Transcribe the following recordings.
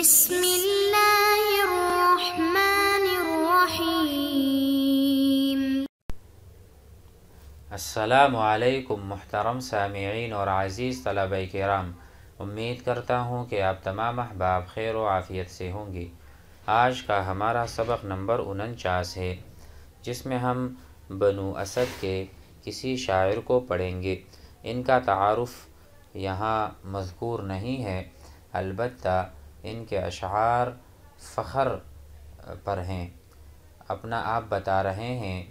بسم اللہ الرحمن الرحیم السلام علیکم محترم سامعین اور عزیز طلبہ کرام امید کرتا ہوں کہ آپ تمام احباب خیر و عافیت سے ہوں گے آج کا ہمارا سبق نمبر انچاس ہے جس میں ہم بنو اسد کے کسی شاعر کو پڑھیں گے ان کا تعارف یہاں مذکور نہیں ہے البتہ ان کے اشعار فخر پر ہیں اپنا آپ بتا رہے ہیں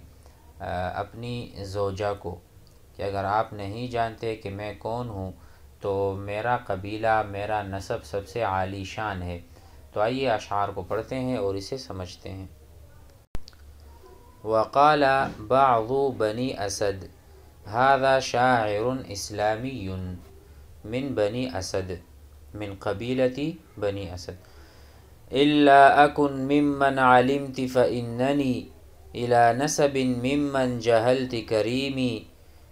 اپنی زوجہ کو کہ اگر آپ نہیں جانتے کہ میں کون ہوں تو میرا قبیلہ میرا نصب سب سے عالی شان ہے تو آئیے اشعار کو پڑھتے ہیں اور اسے سمجھتے ہیں وقال بعض بنی اسد هذا شاعر اسلامی من بنی اسد من قبيلة بني أسد إلا أكن ممن علمت فإنني إلى نسب ممن جهلت كريمي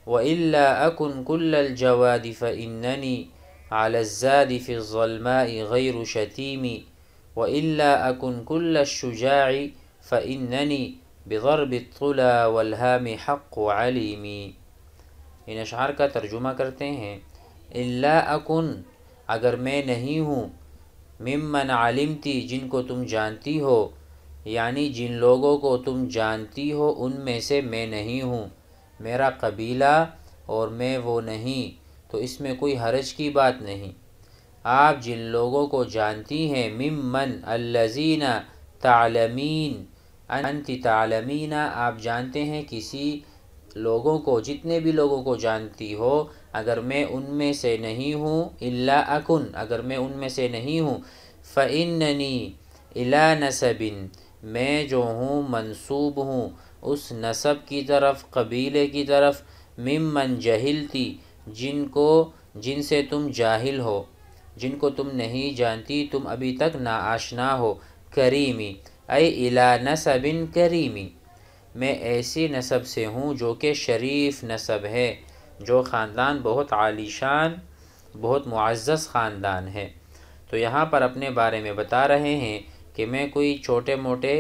وإلا أكن كل الجواد فإنني على الزاد في الظلماء غير شتيم وإلا أكن كل الشجاع فإنني بضرب الطلا والهام حق عليمي إن अशार ترجمة كرتين إلا أكن اگر میں نہیں ہوں ممن عالم تھی جن کو تم جانتی ہو یعنی جن لوگوں کو تم جانتی ہو ان میں سے میں نہیں ہوں میرا قبیلہ اور میں وہ نہیں تو اس میں کوئی حرج کی بات نہیں آپ جن لوگوں کو جانتی ہیں ممن الزین تعلمین انت تعلمین آپ جانتے ہیں کسی لوگوں کو جتنے بھی لوگوں کو جانتی ہو اگر میں ان میں سے نہیں ہوں اللہ اکن اگر میں ان میں سے نہیں ہوں فََنی الا نصبن میں جو ہوں منصوب ہوں اس نصب کی طرف قبیلے کی طرف ممن جہل تھی جن کو جن سے تم جاہل ہو جن کو تم نہیں جانتی تم ابھی تک نا آشنا ہو کریمی اے الا نصبن کریمی میں ایسی نصب سے ہوں جو کہ شریف نصب ہے جو خاندان بہت عالی شان بہت معزز خاندان ہے تو یہاں پر اپنے بارے میں بتا رہے ہیں کہ میں کوئی چھوٹے موٹے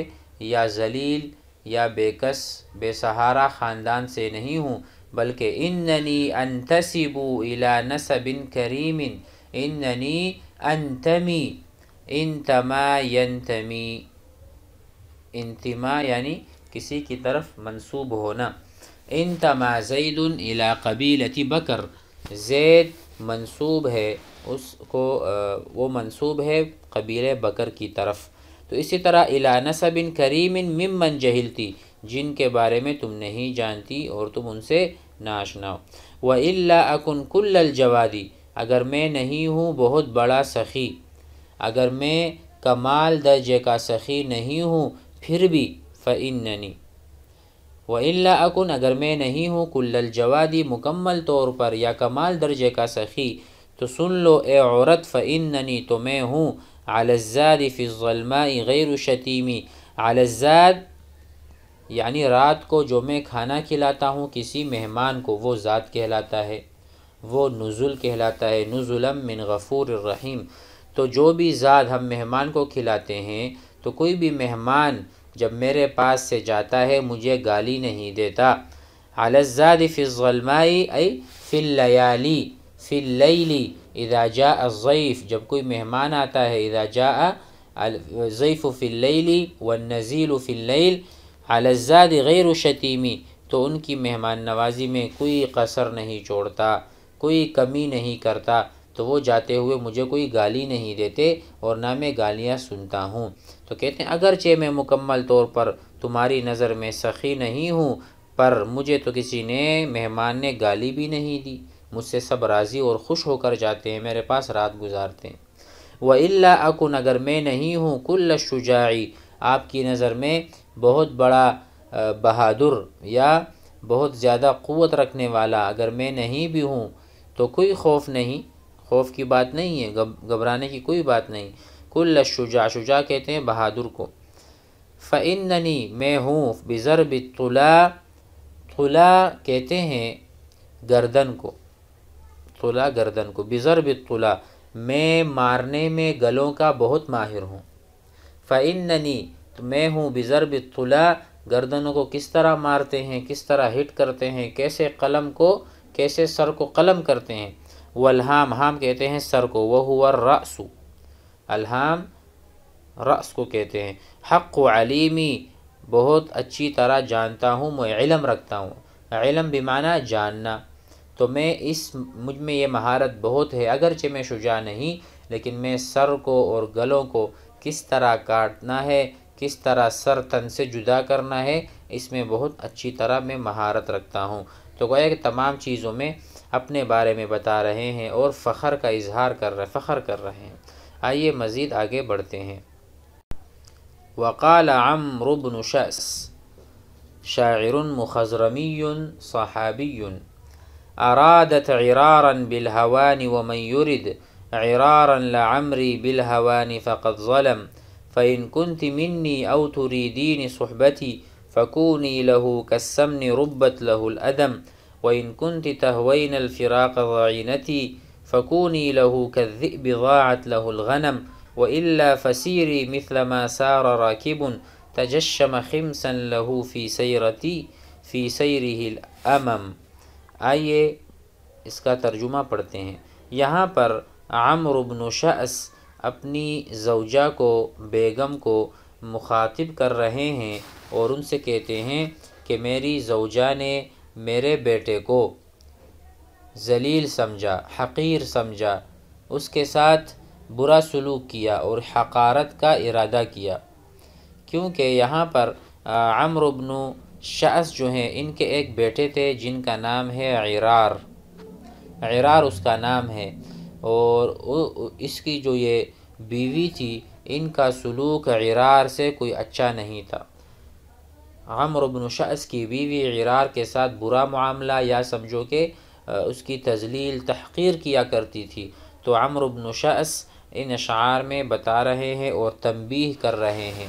یا ذلیل یا بےکس بے سہارا خاندان سے نہیں ہوں بلکہ اننی انتصبو الا نصب کریم اننی انتمی انتما ینتمی انتما یعنی کسی کی طرف منصوب ہونا ان زید الا قبیلتی بکر زید منصوب ہے اس کو وہ منصوب ہے قبیل بکر کی طرف تو اسی طرح الا نصب ان کریم ان ممن جہل تھی جن کے بارے میں تم نہیں جانتی اور تم ان سے ناشنا ہو و الا اکن کل الجوادی اگر میں نہیں ہوں بہت بڑا سخی اگر میں کمال درجے کا سخی نہیں ہوں پھر بھی فعننی اکن اگر میں نہیں ہوں کل الجوادی مکمل طور پر یا کمال درجے کا سخی تو سن لو اے عورت فعننی تو میں ہوں علزاد فی الظلماء غیر شتیمی علزاد یعنی رات کو جو میں کھانا کھلاتا ہوں کسی مہمان کو وہ ذات کہلاتا ہے وہ نزل کہلاتا ہے نزلم من غفور الرحیم تو جو بھی ذات ہم مہمان کو کھلاتے ہیں تو کوئی بھی مہمان جب میرے پاس سے جاتا ہے مجھے گالی نہیں دیتا فی الظلمائی ای اے اللیالی فی اللیلی اذا جاء الضیف جب کوئی مہمان آتا ہے اذا جاء الضیف فی اللیلی والنزیل فی اللیل الزاد غیر شتیمی تو ان کی مہمان نوازی میں کوئی قصر نہیں چھوڑتا کوئی کمی نہیں کرتا تو وہ جاتے ہوئے مجھے کوئی گالی نہیں دیتے اور نہ میں گالیاں سنتا ہوں تو کہتے ہیں اگرچہ میں مکمل طور پر تمہاری نظر میں سخی نہیں ہوں پر مجھے تو کسی نے مہمان نے گالی بھی نہیں دی مجھ سے سب راضی اور خوش ہو کر جاتے ہیں میرے پاس رات گزارتے ہیں وہ اللہ اکن اگر میں نہیں ہوں کل شجاعی آپ کی نظر میں بہت بڑا بہادر یا بہت زیادہ قوت رکھنے والا اگر میں نہیں بھی ہوں تو کوئی خوف نہیں خوف کی بات نہیں ہے گھبرانے کی کوئی بات نہیں کل شجا شجا کہتے ہیں بہادر کو فعننی میں ہوں بزر بلا طلا کہتے ہیں گردن کو طلا گردن کو بزر بلا میں مارنے میں گلوں کا بہت ماہر ہوں فعننی تو میں ہوں بزر بلا گردنوں کو کس طرح مارتے ہیں کس طرح ہٹ کرتے ہیں کیسے قلم کو کیسے سر کو قلم کرتے ہیں والہام ہام حام کہتے ہیں سر کو وہ ہوا رأس الحام رأس کو کہتے ہیں حق و علیمی بہت اچھی طرح جانتا ہوں میں علم رکھتا ہوں علم بمعنی جاننا تو میں اس مجھ میں یہ مہارت بہت ہے اگرچہ میں شجاع نہیں لیکن میں سر کو اور گلوں کو کس طرح کاٹنا ہے کس طرح سر تن سے جدا کرنا ہے اس میں بہت اچھی طرح میں مہارت رکھتا ہوں تو کہ تمام چیزوں میں अपने बारे में बता रहे हैं और फ़खर का इजहार कर रहे فخر کر رہے ہیں آئیے مزید آگے بڑھتے ہیں وقال अम्र بن شأس شاعر مخزرمي صحابي أرادت عرارا بالهوان ومن يرد عرارا لعمري بالهوان فقد ظلم فإن كنت مني أو تريدين صحبتي فكوني له كالسمن ربت له الأدم وَإِن كُنْتِ تَهْوَيْنَ الْفِرَاقَ ضَعِينَتِي فَكُونِي لَهُ كَالذِّئْبِ ضَاعَتْ لَهُ الْغَنَمْ وَإِلَّا فَسِيرِي مِثْلَ مَا سَارَ رَاكِبٌ تَجَشَّمَ خِمْسًا لَهُ فِي سَيْرَتِي فِي سَيْرِهِ الْأَمَمْ آئیے اس کا ترجمہ پڑھتے ہیں یہاں پر عمر بن شأس اپنی زوجہ کو بیگم کو مخاطب کر رہے ہیں اور ان سے کہتے ہیں کہ میری زوجہ نے میرے بیٹے کو ذلیل سمجھا حقیر سمجھا اس کے ساتھ برا سلوک کیا اور حقارت کا ارادہ کیا کیونکہ یہاں پر عمر بن شعص جو ہیں ان کے ایک بیٹے تھے جن کا نام ہے عرار عرار اس کا نام ہے اور اس کی جو یہ بیوی تھی ان کا سلوک عرار سے کوئی اچھا نہیں تھا عمر بن شعص کی بیوی غرار کے ساتھ برا معاملہ یا سمجھو کہ اس کی تزلیل تحقیر کیا کرتی تھی تو عمر بن شعص ان اشعار میں بتا رہے ہیں اور تنبیہ کر رہے ہیں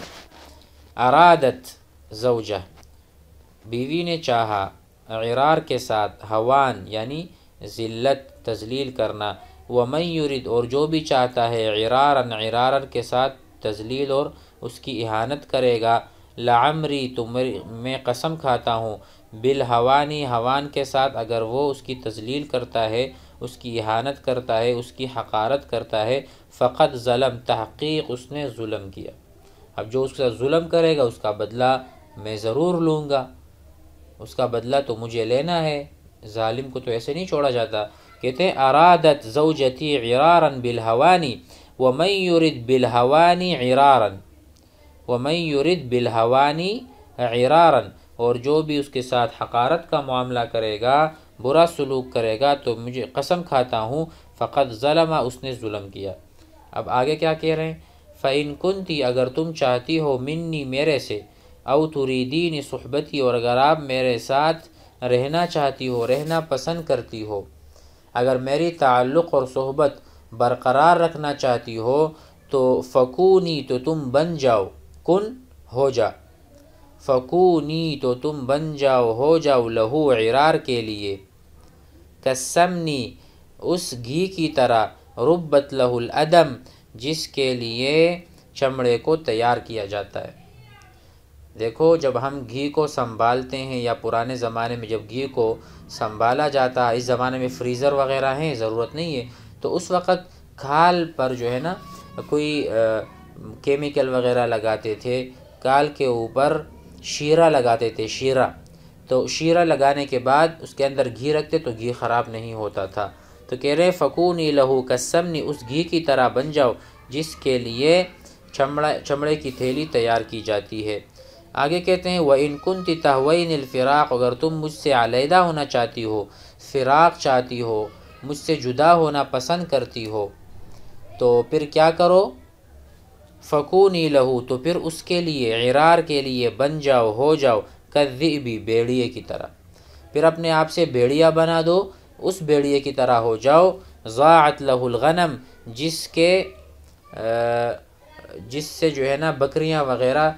ارادت زوجہ بیوی نے چاہا غرار کے ساتھ ہوان یعنی ذلت تزلیل کرنا وہ یرد اور جو بھی چاہتا ہے غیرارغر کے ساتھ تزلیل اور اس کی احانت کرے گا لعمری تو میں قسم کھاتا ہوں بالحوانی حوان کے ساتھ اگر وہ اس کی تزلیل کرتا ہے اس کی احانت کرتا ہے اس کی حقارت کرتا ہے فقط ظلم تحقیق اس نے ظلم کیا اب جو اس کا ظلم کرے گا اس کا بدلہ میں ضرور لوں گا اس کا بدلہ تو مجھے لینا ہے ظالم کو تو ایسے نہیں چھوڑا جاتا کہتے ہیں ارادت زوجتی عرارا بالحوانی ومن یرد بالحوانی عرارا و میں یوردھ بالحوانی عرارن اور جو بھی اس کے ساتھ حقارت کا معاملہ کرے گا برا سلوک کرے گا تو مجھے قسم کھاتا ہوں فقط ظلمہ اس نے ظلم کیا اب آگے کیا کہہ رہے ہیں فعین تھی اگر تم چاہتی ہو منی میرے سے او دین صحبتی اور اگر آپ میرے ساتھ رہنا چاہتی ہو رہنا پسند کرتی ہو اگر میری تعلق اور صحبت برقرار رکھنا چاہتی ہو تو فکونی تو تم بن جاؤ کن ہو جا فکونی تو تم بن جاؤ ہو جاؤ لہو عرار کے لیے کسمنی اس گھی کی طرح ربت لہ لہو الادم جس کے لیے چمڑے کو تیار کیا جاتا ہے دیکھو جب ہم گھی کو سنبھالتے ہیں یا پرانے زمانے میں جب گھی کو سنبھالا جاتا اس زمانے میں فریزر وغیرہ ہیں ضرورت نہیں ہے تو اس وقت کھال پر جو ہے نا کوئی کیمیکل وغیرہ لگاتے تھے کال کے اوپر شیرہ لگاتے تھے شیرہ تو شیرہ لگانے کے بعد اس کے اندر گھی رکھتے تو گھی خراب نہیں ہوتا تھا تو کہہ رہے فکونی لہو کسمنی اس گھی کی طرح بن جاؤ جس کے لیے چمڑا چمڑے کی تھیلی تیار کی جاتی ہے آگے کہتے ہیں وہ انکنتی تحوئین الفراق اگر تم مجھ سے علیحدہ ہونا چاہتی ہو فراق چاہتی ہو مجھ سے جدا ہونا پسند کرتی ہو تو پھر کیا کرو فکونی لہو تو پھر اس کے لیے عرار کے لیے بن جاؤ ہو جاؤ کبھی بیڑیے کی طرح پھر اپنے آپ سے بیڑیا بنا دو اس بیڑیے کی طرح ہو جاؤ ذاعت لہ الغنم جس کے جس سے جو ہے نا بکریاں وغیرہ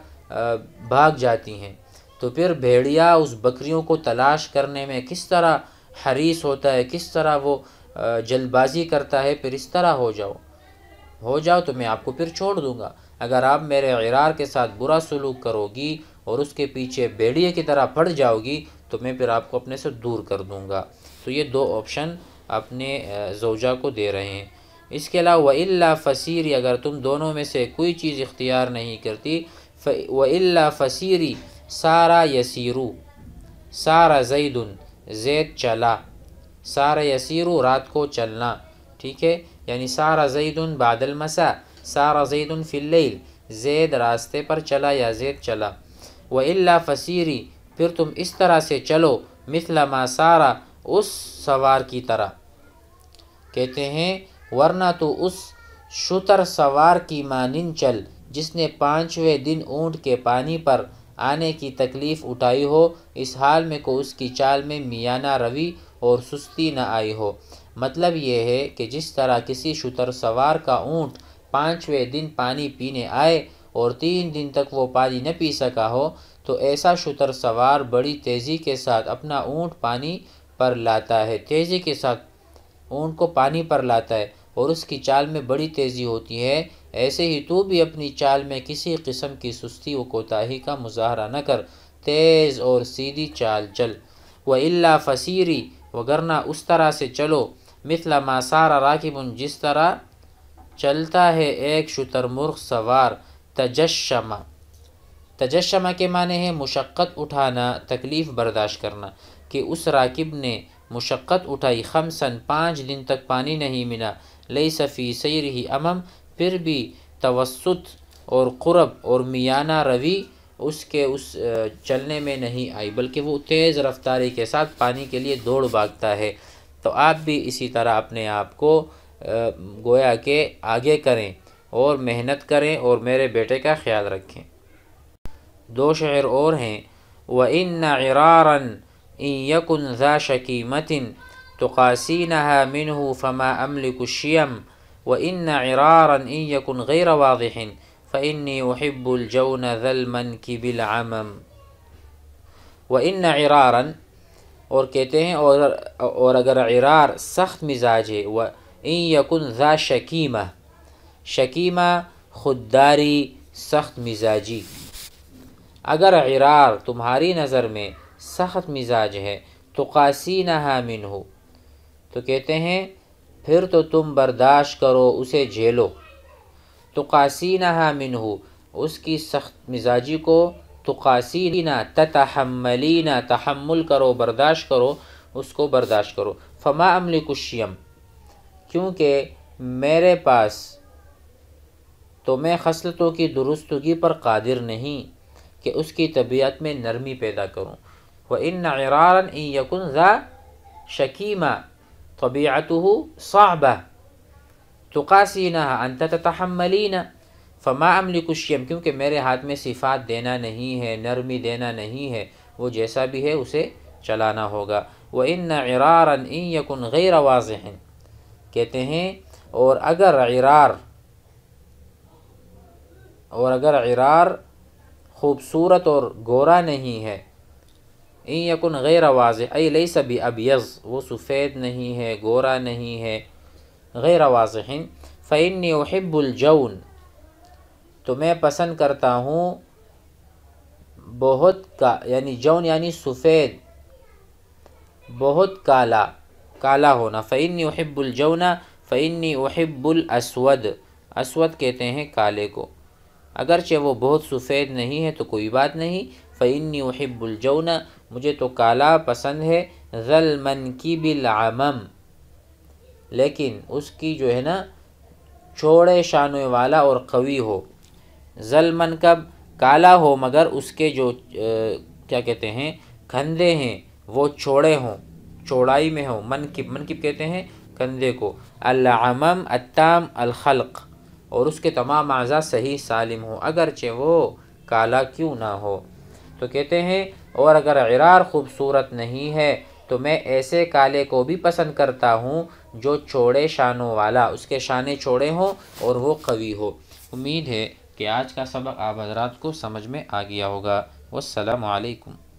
بھاگ جاتی ہیں تو پھر بھیڑیا اس بکریوں کو تلاش کرنے میں کس طرح حریص ہوتا ہے کس طرح وہ جلد بازی کرتا ہے پھر اس طرح ہو جاؤ ہو جاؤ تو میں آپ کو پھر چھوڑ دوں گا اگر آپ میرے غیرار کے ساتھ برا سلوک کرو گی اور اس کے پیچھے بیڑیے کی طرح پڑ جاؤ گی تو میں پھر آپ کو اپنے سے دور کر دوں گا تو یہ دو آپشن اپنے زوجہ کو دے رہے ہیں اس کے علاوہ وَإِلَّا اللہ اگر تم دونوں میں سے کوئی چیز اختیار نہیں کرتی و اللہ سَارَ سارا یسیرو زَيْدٌ زید زید چلا سارا یسیرو رات کو چلنا ٹھیک ہے یعنی سارا زید بعد المسا مسا زید فی اللیل زید راستے پر چلا یا زید چلا و اللہ فصیری پھر تم اس طرح سے چلو مثلا سارا اس سوار کی طرح کہتے ہیں ورنہ تو اس شتر سوار کی مانند چل جس نے پانچویں دن اونٹ کے پانی پر آنے کی تکلیف اٹھائی ہو اس حال میں کو اس کی چال میں میانہ روی اور سستی نہ آئی ہو مطلب یہ ہے کہ جس طرح کسی شتر سوار کا اونٹ پانچویں دن پانی پینے آئے اور تین دن تک وہ پانی نہ پی سکا ہو تو ایسا شتر سوار بڑی تیزی کے ساتھ اپنا اونٹ پانی پر لاتا ہے تیزی کے ساتھ اونٹ کو پانی پر لاتا ہے اور اس کی چال میں بڑی تیزی ہوتی ہے ایسے ہی تو بھی اپنی چال میں کسی قسم کی سستی و کوتاہی کا مظاہرہ نہ کر تیز اور سیدھی چال چل وہ اللہ فصیری وگرنہ اس طرح سے چلو ما سارا راکبن جس طرح چلتا ہے ایک شتر مرغ سوار تجشمہ تجشمہ کے معنی ہے مشقت اٹھانا تکلیف برداشت کرنا کہ اس راکب نے مشقت اٹھائی خمسن پانچ دن تک پانی نہیں ملا لئی صفی سیر ہی امم پھر بھی توسط اور قرب اور میانہ روی اس کے اس چلنے میں نہیں آئی بلکہ وہ تیز رفتاری کے ساتھ پانی کے لیے دوڑ بھاگتا ہے تو آپ بھی اسی طرح اپنے آپ کو گویا کہ آگے کریں اور محنت کریں اور میرے بیٹے کا خیال رکھیں دو شعر اور ہیں و ان اِن ارارن یقن ذا تُقَاسِينَهَا مِنْهُ تو أَمْلِكُ الشِّيَمْ وَإِنَّ فما اِن کشیم و ان فَإِنِّي أُحِبُّ یقن غیر واضحً فعنی وَإِنَّ عِرَارًا کی و اور کہتے ہیں اور اور اگر عرار سخت مزاج ہے وہ این یقن ذا شکیمہ شکیمہ خودداری سخت مزاجی اگر عرار تمہاری نظر میں سخت مزاج ہے تو قاسی نہ ہو تو کہتے ہیں پھر تو تم برداشت کرو اسے جھیلو تو قاسی نامن ہو اس کی سخت مزاجی کو تقاسینا تتحملینا تحمل کرو برداشت کرو اس کو برداشت کرو فما عمل کشیم کیونکہ میرے پاس تو میں خصلتوں کی درستگی پر قادر نہیں کہ اس کی طبیعت میں نرمی پیدا کروں وہ ان نیران یقن ذا شکیمہ طبیعت ہو صحبہ تو قاسینہ فما عملی کشیم کیونکہ میرے ہاتھ میں صفات دینا نہیں ہے نرمی دینا نہیں ہے وہ جیسا بھی ہے اسے چلانا ہوگا وہ ان ان یقن غیر ہیں کہتے ہیں اور اگر ارار اور اگر ارار خوبصورت اور گورا نہیں ہے ان یقن غیر اے لئی سبھی اب یز وہ سفید نہیں ہے گورا نہیں ہے غیر واضح فعنی و وحب الجون تو میں پسند کرتا ہوں بہت کا یعنی جون یعنی سفید بہت کالا کالا ہونا فعنی احب الجونا فعنی احب الاسود اسود کہتے ہیں کالے کو اگرچہ وہ بہت سفید نہیں ہے تو کوئی بات نہیں فعنی احب الجونا مجھے تو کالا پسند ہے غل من کی بالعمم لیکن اس کی جو ہے نا چھوڑے شانوے والا اور قوی ہو زل منقب کالا ہو مگر اس کے جو کیا کہتے ہیں کندھے ہیں وہ چھوڑے ہوں چوڑائی میں ہوں منقب منقب کہتے ہیں کندھے کو العمم التام الخلق اور اس کے تمام اعضا صحیح سالم ہوں اگرچہ وہ کالا کیوں نہ ہو تو کہتے ہیں اور اگر عرار خوبصورت نہیں ہے تو میں ایسے کالے کو بھی پسند کرتا ہوں جو چھوڑے شانوں والا اس کے شانے چھوڑے ہوں اور وہ قوی ہو امید ہے کہ آج کا سبق آپ حضرات کو سمجھ میں آ گیا ہوگا والسلام علیکم